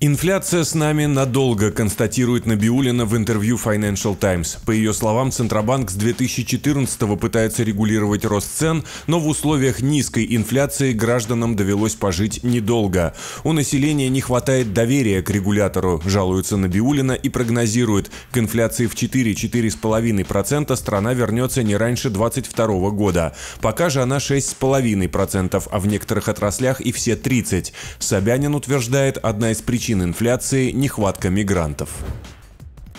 Инфляция с нами надолго, констатирует Набиулина в интервью Financial Times. По ее словам, Центробанк с 2014 пытается регулировать рост цен, но в условиях низкой инфляции гражданам довелось пожить недолго. У населения не хватает доверия к регулятору, жалуется Набиулина и прогнозирует, к инфляции в 4-4,5% страна вернется не раньше 2022 года. Пока же она 6,5%, а в некоторых отраслях и все 30%. Собянин утверждает, одна из причин причин инфляции – нехватка мигрантов.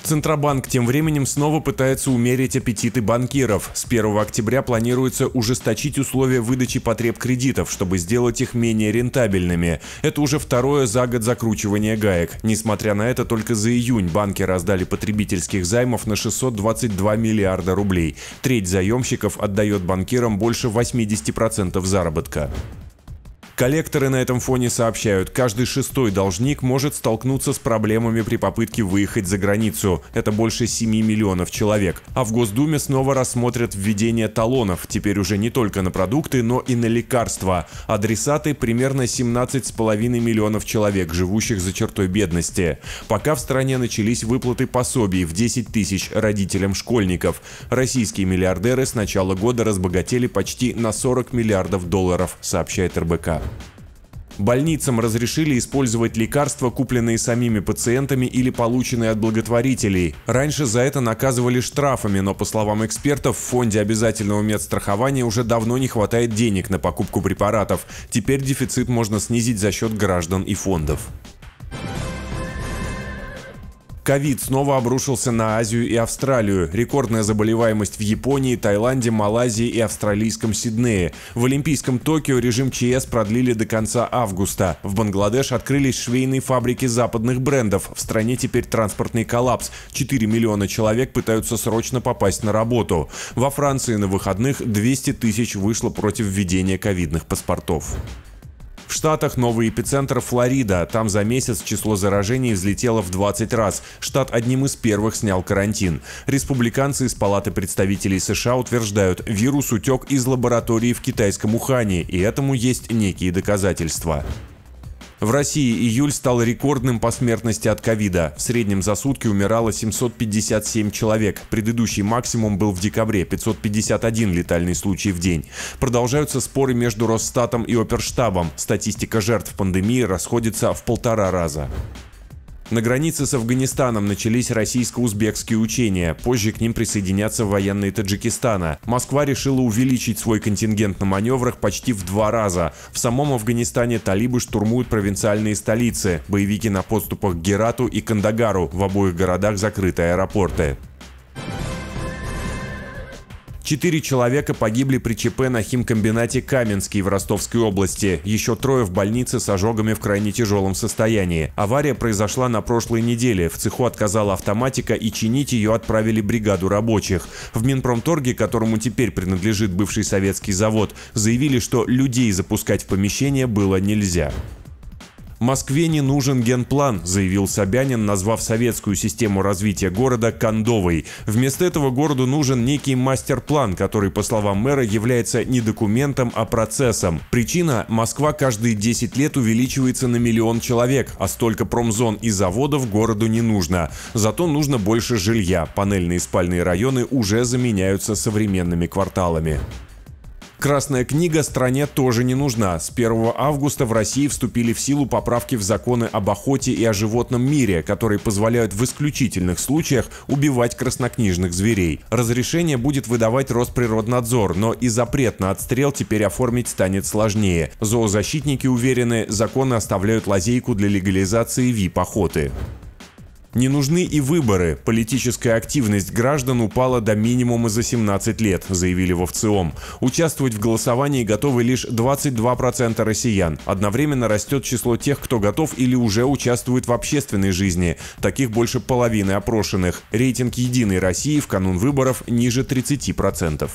Центробанк тем временем снова пытается умерить аппетиты банкиров. С 1 октября планируется ужесточить условия выдачи потреб кредитов, чтобы сделать их менее рентабельными. Это уже второе за год закручивание гаек. Несмотря на это, только за июнь банки раздали потребительских займов на 622 миллиарда рублей. Треть заемщиков отдает банкирам больше 80% заработка. Коллекторы на этом фоне сообщают, каждый шестой должник может столкнуться с проблемами при попытке выехать за границу. Это больше 7 миллионов человек. А в Госдуме снова рассмотрят введение талонов, теперь уже не только на продукты, но и на лекарства. Адресаты примерно 17,5 миллионов человек, живущих за чертой бедности. Пока в стране начались выплаты пособий в 10 тысяч родителям школьников. Российские миллиардеры с начала года разбогатели почти на 40 миллиардов долларов, сообщает РБК. Больницам разрешили использовать лекарства, купленные самими пациентами или полученные от благотворителей. Раньше за это наказывали штрафами, но, по словам экспертов, в фонде обязательного медстрахования уже давно не хватает денег на покупку препаратов. Теперь дефицит можно снизить за счет граждан и фондов. Ковид снова обрушился на Азию и Австралию. Рекордная заболеваемость в Японии, Таиланде, Малайзии и австралийском Сиднее. В Олимпийском Токио режим ЧС продлили до конца августа. В Бангладеш открылись швейные фабрики западных брендов. В стране теперь транспортный коллапс. 4 миллиона человек пытаются срочно попасть на работу. Во Франции на выходных 200 тысяч вышло против введения ковидных паспортов. В Штатах новый эпицентр Флорида. Там за месяц число заражений взлетело в 20 раз. Штат одним из первых снял карантин. Республиканцы из Палаты представителей США утверждают, вирус утек из лаборатории в китайском Ухане, и этому есть некие доказательства. В России июль стал рекордным по смертности от ковида. В среднем за сутки умирало 757 человек. Предыдущий максимум был в декабре – 551 летальный случай в день. Продолжаются споры между Росстатом и Оперштабом. Статистика жертв пандемии расходится в полтора раза. На границе с Афганистаном начались российско-узбекские учения, позже к ним присоединятся военные Таджикистана. Москва решила увеличить свой контингент на маневрах почти в два раза. В самом Афганистане талибы штурмуют провинциальные столицы, боевики на подступах к Герату и Кандагару, в обоих городах закрыты аэропорты. Четыре человека погибли при ЧП на химкомбинате «Каменский» в Ростовской области. Еще трое в больнице с ожогами в крайне тяжелом состоянии. Авария произошла на прошлой неделе. В цеху отказала автоматика и чинить ее отправили бригаду рабочих. В Минпромторге, которому теперь принадлежит бывший советский завод, заявили, что людей запускать в помещение было нельзя. «Москве не нужен генплан», — заявил Собянин, назвав советскую систему развития города «кондовой». Вместо этого городу нужен некий мастер-план, который, по словам мэра, является не документом, а процессом. Причина – Москва каждые 10 лет увеличивается на миллион человек, а столько промзон и заводов городу не нужно. Зато нужно больше жилья. Панельные спальные районы уже заменяются современными кварталами. Красная книга стране тоже не нужна. С 1 августа в России вступили в силу поправки в законы об охоте и о животном мире, которые позволяют в исключительных случаях убивать краснокнижных зверей. Разрешение будет выдавать Росприроднадзор, но и запрет на отстрел теперь оформить станет сложнее. Зоозащитники уверены, законы оставляют лазейку для легализации ВИП-охоты. Не нужны и выборы. Политическая активность граждан упала до минимума за 17 лет, заявили в ОВЦИОМ. Участвовать в голосовании готовы лишь 22% россиян. Одновременно растет число тех, кто готов или уже участвует в общественной жизни. Таких больше половины опрошенных. Рейтинг «Единой России» в канун выборов ниже 30%.